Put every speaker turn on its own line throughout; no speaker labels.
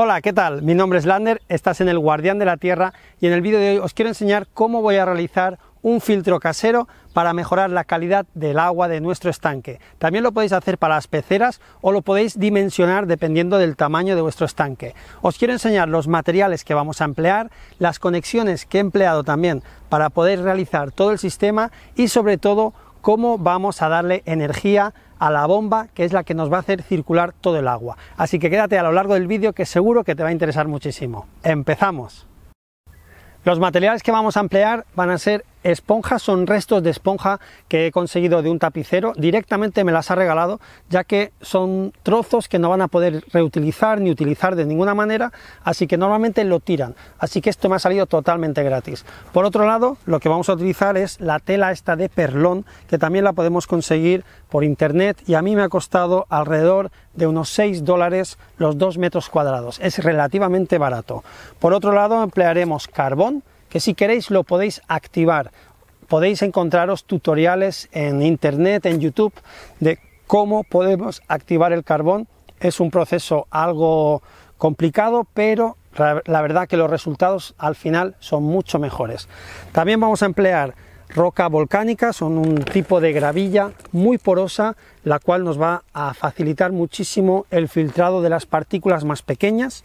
Hola, ¿qué tal? Mi nombre es Lander, estás en el Guardián de la Tierra y en el vídeo de hoy os quiero enseñar cómo voy a realizar un filtro casero para mejorar la calidad del agua de nuestro estanque. También lo podéis hacer para las peceras o lo podéis dimensionar dependiendo del tamaño de vuestro estanque. Os quiero enseñar los materiales que vamos a emplear, las conexiones que he empleado también para poder realizar todo el sistema y sobre todo cómo vamos a darle energía a la bomba que es la que nos va a hacer circular todo el agua. Así que quédate a lo largo del vídeo que seguro que te va a interesar muchísimo. ¡Empezamos! Los materiales que vamos a emplear van a ser esponjas son restos de esponja que he conseguido de un tapicero, directamente me las ha regalado, ya que son trozos que no van a poder reutilizar ni utilizar de ninguna manera, así que normalmente lo tiran, así que esto me ha salido totalmente gratis. Por otro lado, lo que vamos a utilizar es la tela esta de perlón, que también la podemos conseguir por internet y a mí me ha costado alrededor de unos 6 dólares los 2 metros cuadrados, es relativamente barato. Por otro lado, emplearemos carbón, que si queréis lo podéis activar. Podéis encontraros tutoriales en internet, en YouTube, de cómo podemos activar el carbón. Es un proceso algo complicado, pero la verdad que los resultados al final son mucho mejores. También vamos a emplear roca volcánica, son un tipo de gravilla muy porosa, la cual nos va a facilitar muchísimo el filtrado de las partículas más pequeñas.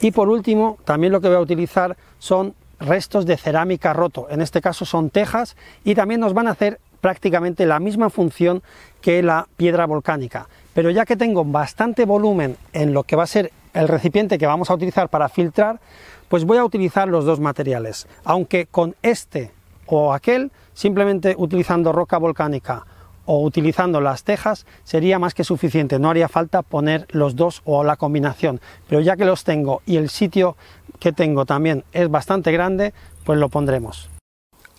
Y por último, también lo que voy a utilizar son restos de cerámica roto, en este caso son tejas, y también nos van a hacer prácticamente la misma función que la piedra volcánica. Pero ya que tengo bastante volumen en lo que va a ser el recipiente que vamos a utilizar para filtrar, pues voy a utilizar los dos materiales, aunque con este o aquel, simplemente utilizando roca volcánica o utilizando las tejas sería más que suficiente, no haría falta poner los dos o la combinación, pero ya que los tengo y el sitio que tengo también es bastante grande, pues lo pondremos.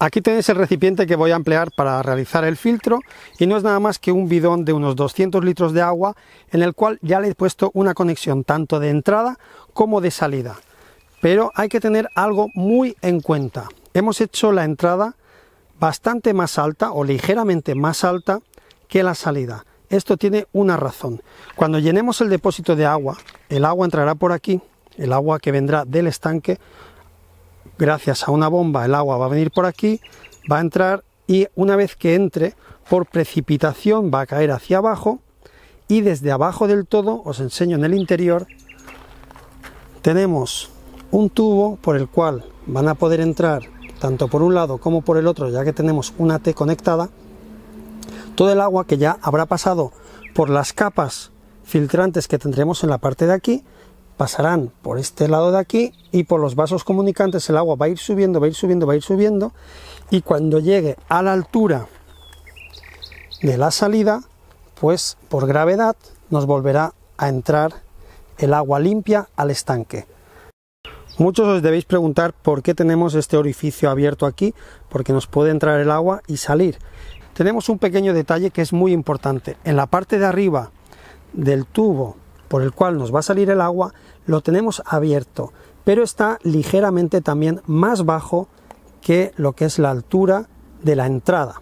Aquí tenéis el recipiente que voy a emplear para realizar el filtro y no es nada más que un bidón de unos 200 litros de agua en el cual ya le he puesto una conexión tanto de entrada como de salida. Pero hay que tener algo muy en cuenta. Hemos hecho la entrada bastante más alta o ligeramente más alta que la salida. Esto tiene una razón. Cuando llenemos el depósito de agua, el agua entrará por aquí el agua que vendrá del estanque, gracias a una bomba, el agua va a venir por aquí, va a entrar y una vez que entre, por precipitación va a caer hacia abajo y desde abajo del todo, os enseño en el interior, tenemos un tubo por el cual van a poder entrar tanto por un lado como por el otro, ya que tenemos una T conectada, todo el agua que ya habrá pasado por las capas filtrantes que tendremos en la parte de aquí pasarán por este lado de aquí y por los vasos comunicantes el agua va a ir subiendo, va a ir subiendo, va a ir subiendo y cuando llegue a la altura de la salida, pues por gravedad nos volverá a entrar el agua limpia al estanque. Muchos os debéis preguntar por qué tenemos este orificio abierto aquí, porque nos puede entrar el agua y salir. Tenemos un pequeño detalle que es muy importante. En la parte de arriba del tubo por el cual nos va a salir el agua lo tenemos abierto, pero está ligeramente también más bajo que lo que es la altura de la entrada.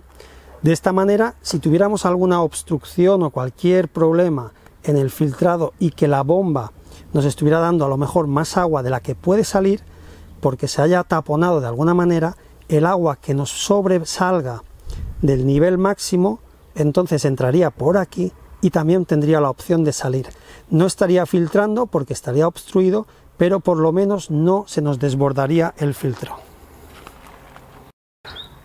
De esta manera, si tuviéramos alguna obstrucción o cualquier problema en el filtrado y que la bomba nos estuviera dando a lo mejor más agua de la que puede salir, porque se haya taponado de alguna manera, el agua que nos sobresalga del nivel máximo, entonces entraría por aquí y también tendría la opción de salir. No estaría filtrando porque estaría obstruido, pero por lo menos no se nos desbordaría el filtro.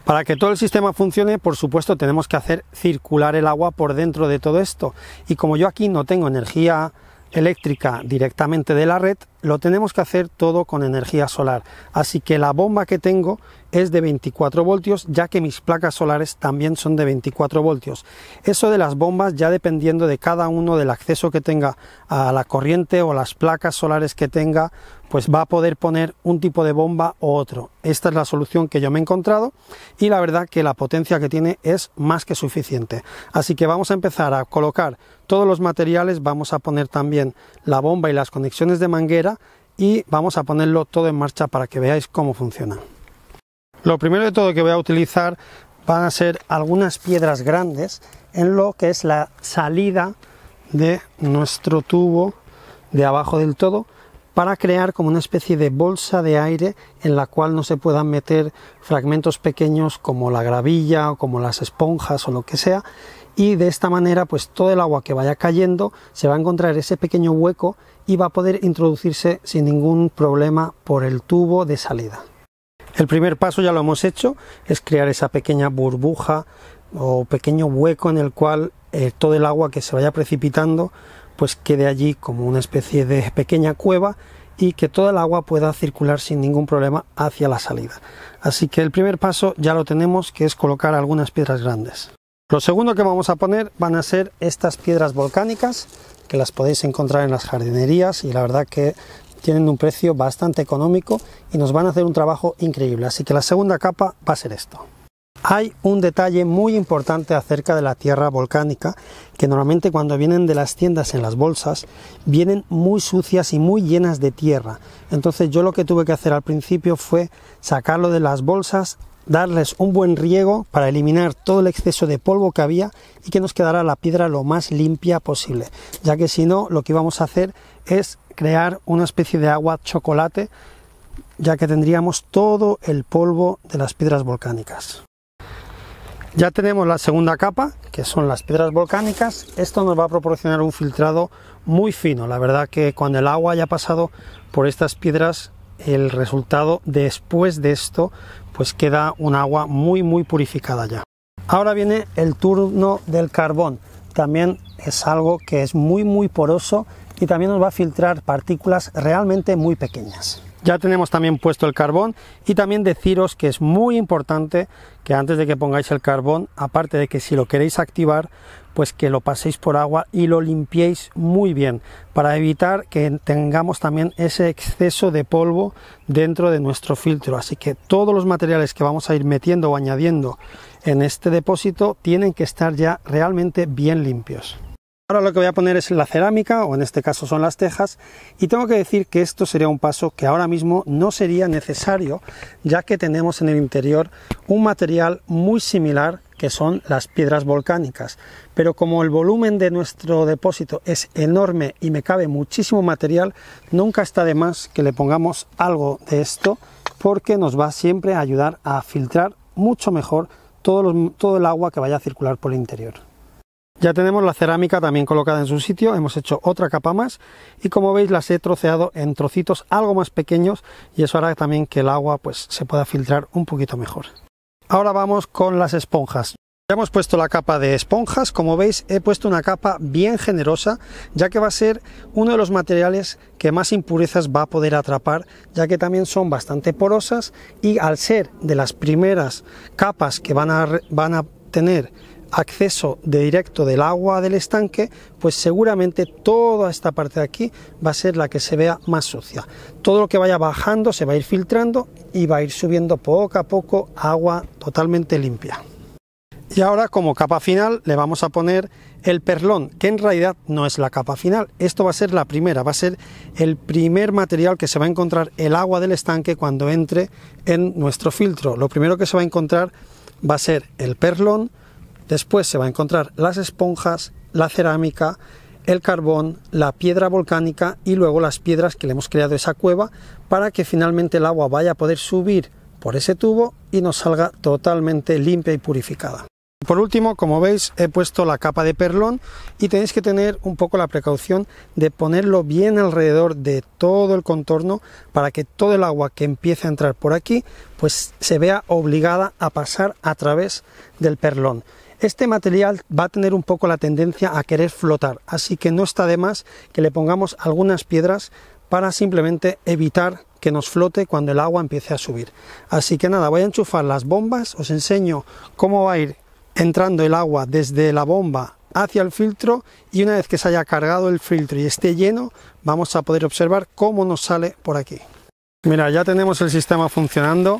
Para que todo el sistema funcione, por supuesto, tenemos que hacer circular el agua por dentro de todo esto. Y como yo aquí no tengo energía eléctrica directamente de la red, lo tenemos que hacer todo con energía solar. Así que la bomba que tengo es de 24 voltios, ya que mis placas solares también son de 24 voltios. Eso de las bombas ya dependiendo de cada uno del acceso que tenga a la corriente o las placas solares que tenga, pues va a poder poner un tipo de bomba o otro. Esta es la solución que yo me he encontrado y la verdad que la potencia que tiene es más que suficiente. Así que vamos a empezar a colocar todos los materiales, vamos a poner también la bomba y las conexiones de manguera y vamos a ponerlo todo en marcha para que veáis cómo funciona. Lo primero de todo que voy a utilizar van a ser algunas piedras grandes en lo que es la salida de nuestro tubo de abajo del todo para crear como una especie de bolsa de aire en la cual no se puedan meter fragmentos pequeños como la gravilla o como las esponjas o lo que sea y de esta manera pues todo el agua que vaya cayendo se va a encontrar ese pequeño hueco y va a poder introducirse sin ningún problema por el tubo de salida. El primer paso ya lo hemos hecho, es crear esa pequeña burbuja o pequeño hueco en el cual eh, todo el agua que se vaya precipitando pues quede allí como una especie de pequeña cueva y que toda el agua pueda circular sin ningún problema hacia la salida. Así que el primer paso ya lo tenemos que es colocar algunas piedras grandes. Lo segundo que vamos a poner van a ser estas piedras volcánicas que las podéis encontrar en las jardinerías y la verdad que tienen un precio bastante económico y nos van a hacer un trabajo increíble. Así que la segunda capa va a ser esto. Hay un detalle muy importante acerca de la tierra volcánica, que normalmente cuando vienen de las tiendas en las bolsas, vienen muy sucias y muy llenas de tierra. Entonces yo lo que tuve que hacer al principio fue sacarlo de las bolsas, darles un buen riego para eliminar todo el exceso de polvo que había y que nos quedará la piedra lo más limpia posible, ya que si no lo que vamos a hacer es crear una especie de agua chocolate, ya que tendríamos todo el polvo de las piedras volcánicas. Ya tenemos la segunda capa, que son las piedras volcánicas. Esto nos va a proporcionar un filtrado muy fino. La verdad que cuando el agua haya pasado por estas piedras el resultado después de esto pues queda un agua muy muy purificada ya. Ahora viene el turno del carbón. También es algo que es muy muy poroso y también nos va a filtrar partículas realmente muy pequeñas. Ya tenemos también puesto el carbón y también deciros que es muy importante que antes de que pongáis el carbón, aparte de que si lo queréis activar, pues que lo paséis por agua y lo limpiéis muy bien para evitar que tengamos también ese exceso de polvo dentro de nuestro filtro. Así que todos los materiales que vamos a ir metiendo o añadiendo en este depósito tienen que estar ya realmente bien limpios. Ahora lo que voy a poner es la cerámica, o en este caso son las tejas, y tengo que decir que esto sería un paso que ahora mismo no sería necesario, ya que tenemos en el interior un material muy similar que son las piedras volcánicas. Pero como el volumen de nuestro depósito es enorme y me cabe muchísimo material, nunca está de más que le pongamos algo de esto, porque nos va siempre a ayudar a filtrar mucho mejor todo, el agua que vaya a circular por el interior. Ya tenemos la cerámica también colocada en su sitio, hemos hecho otra capa más y como veis las he troceado en trocitos algo más pequeños y eso hará también que el agua pues se pueda filtrar un poquito mejor. Ahora vamos con las esponjas. Ya hemos puesto la capa de esponjas, como veis he puesto una capa bien generosa, ya que va a ser uno de los materiales que más impurezas va a poder atrapar, ya que también son bastante porosas y al ser de las primeras capas que van a, van a tener acceso de directo del agua del estanque, pues seguramente toda esta parte de aquí va a ser la que se vea más sucia. Todo lo que vaya bajando se va a ir filtrando y va a ir subiendo poco a poco agua totalmente limpia. Y ahora como capa final le vamos a poner el perlón, que en realidad no es la capa final, esto va a ser la primera, va a ser el primer material que se va a encontrar el agua del estanque cuando entre en nuestro filtro. Lo primero que se va a encontrar va a ser el perlón, Después se va a encontrar las esponjas, la cerámica, el carbón, la piedra volcánica y luego las piedras que le hemos creado esa cueva para que finalmente el agua vaya a poder subir por ese tubo y nos salga totalmente limpia y purificada. Por último, como veis, he puesto la capa de perlón y tenéis que tener un poco la precaución de ponerlo bien alrededor de todo el contorno para que todo el agua que empiece a entrar por aquí pues se vea obligada a pasar a través del perlón. Este material va a tener un poco la tendencia a querer flotar, así que no está de más que le pongamos algunas piedras para simplemente evitar que nos flote cuando el agua empiece a subir. Así que nada, voy a enchufar las bombas, os enseño cómo va a ir entrando el agua desde la bomba hacia el filtro y una vez que se haya cargado el filtro y esté lleno, vamos a poder observar cómo nos sale por aquí. Mira, ya tenemos el sistema funcionando.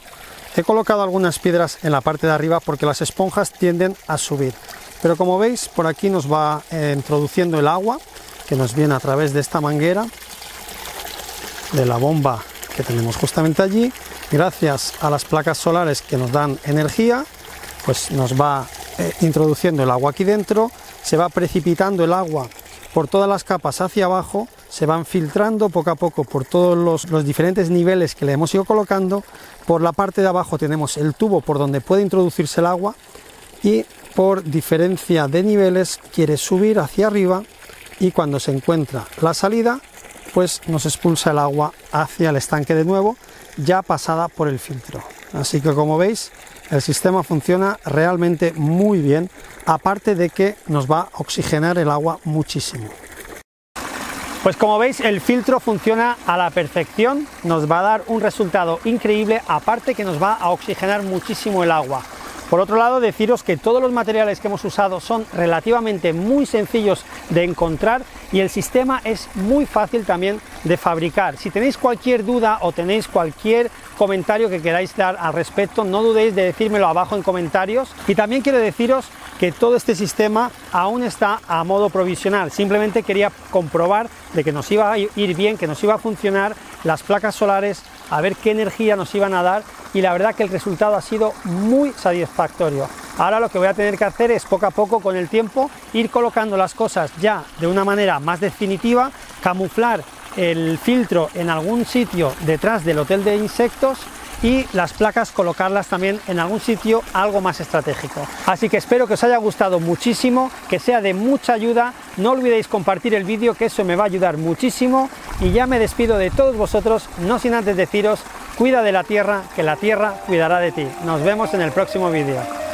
He colocado algunas piedras en la parte de arriba porque las esponjas tienden a subir. Pero como veis, por aquí nos va eh, introduciendo el agua que nos viene a través de esta manguera, de la bomba que tenemos justamente allí. Gracias a las placas solares que nos dan energía, pues nos va eh, introduciendo el agua aquí dentro, se va precipitando el agua por todas las capas hacia abajo se van filtrando poco a poco por todos los, los, diferentes niveles que le hemos ido colocando. Por la parte de abajo tenemos el tubo por donde puede introducirse el agua y por diferencia de niveles quiere subir hacia arriba y cuando se encuentra la salida pues nos expulsa el agua hacia el estanque de nuevo ya pasada por el filtro. Así que como veis el sistema funciona realmente muy bien aparte de que nos va a oxigenar el agua muchísimo. Pues como veis el filtro funciona a la perfección, nos va a dar un resultado increíble, aparte que nos va a oxigenar muchísimo el agua. Por otro lado, deciros que todos los materiales que hemos usado son relativamente muy sencillos de encontrar y el sistema es muy fácil también de fabricar. Si tenéis cualquier duda o tenéis cualquier comentario que queráis dar al respecto, no dudéis de decírmelo abajo en comentarios. Y también quiero deciros que todo este sistema aún está a modo provisional. Simplemente quería comprobar de que nos iba a ir bien, que nos iba a funcionar las placas solares, a ver qué energía nos iban a dar y la verdad que el resultado ha sido muy satisfactorio. Ahora lo que voy a tener que hacer es poco a poco con el tiempo ir colocando las cosas ya de una manera más definitiva, camuflar el filtro en algún sitio detrás del hotel de insectos y las placas colocarlas también en algún sitio algo más estratégico. Así que espero que os haya gustado muchísimo, que sea de mucha ayuda, no olvidéis compartir el vídeo que eso me va a ayudar muchísimo y ya me despido de todos vosotros, no sin antes deciros, cuida de la tierra, que la tierra cuidará de ti. Nos vemos en el próximo vídeo.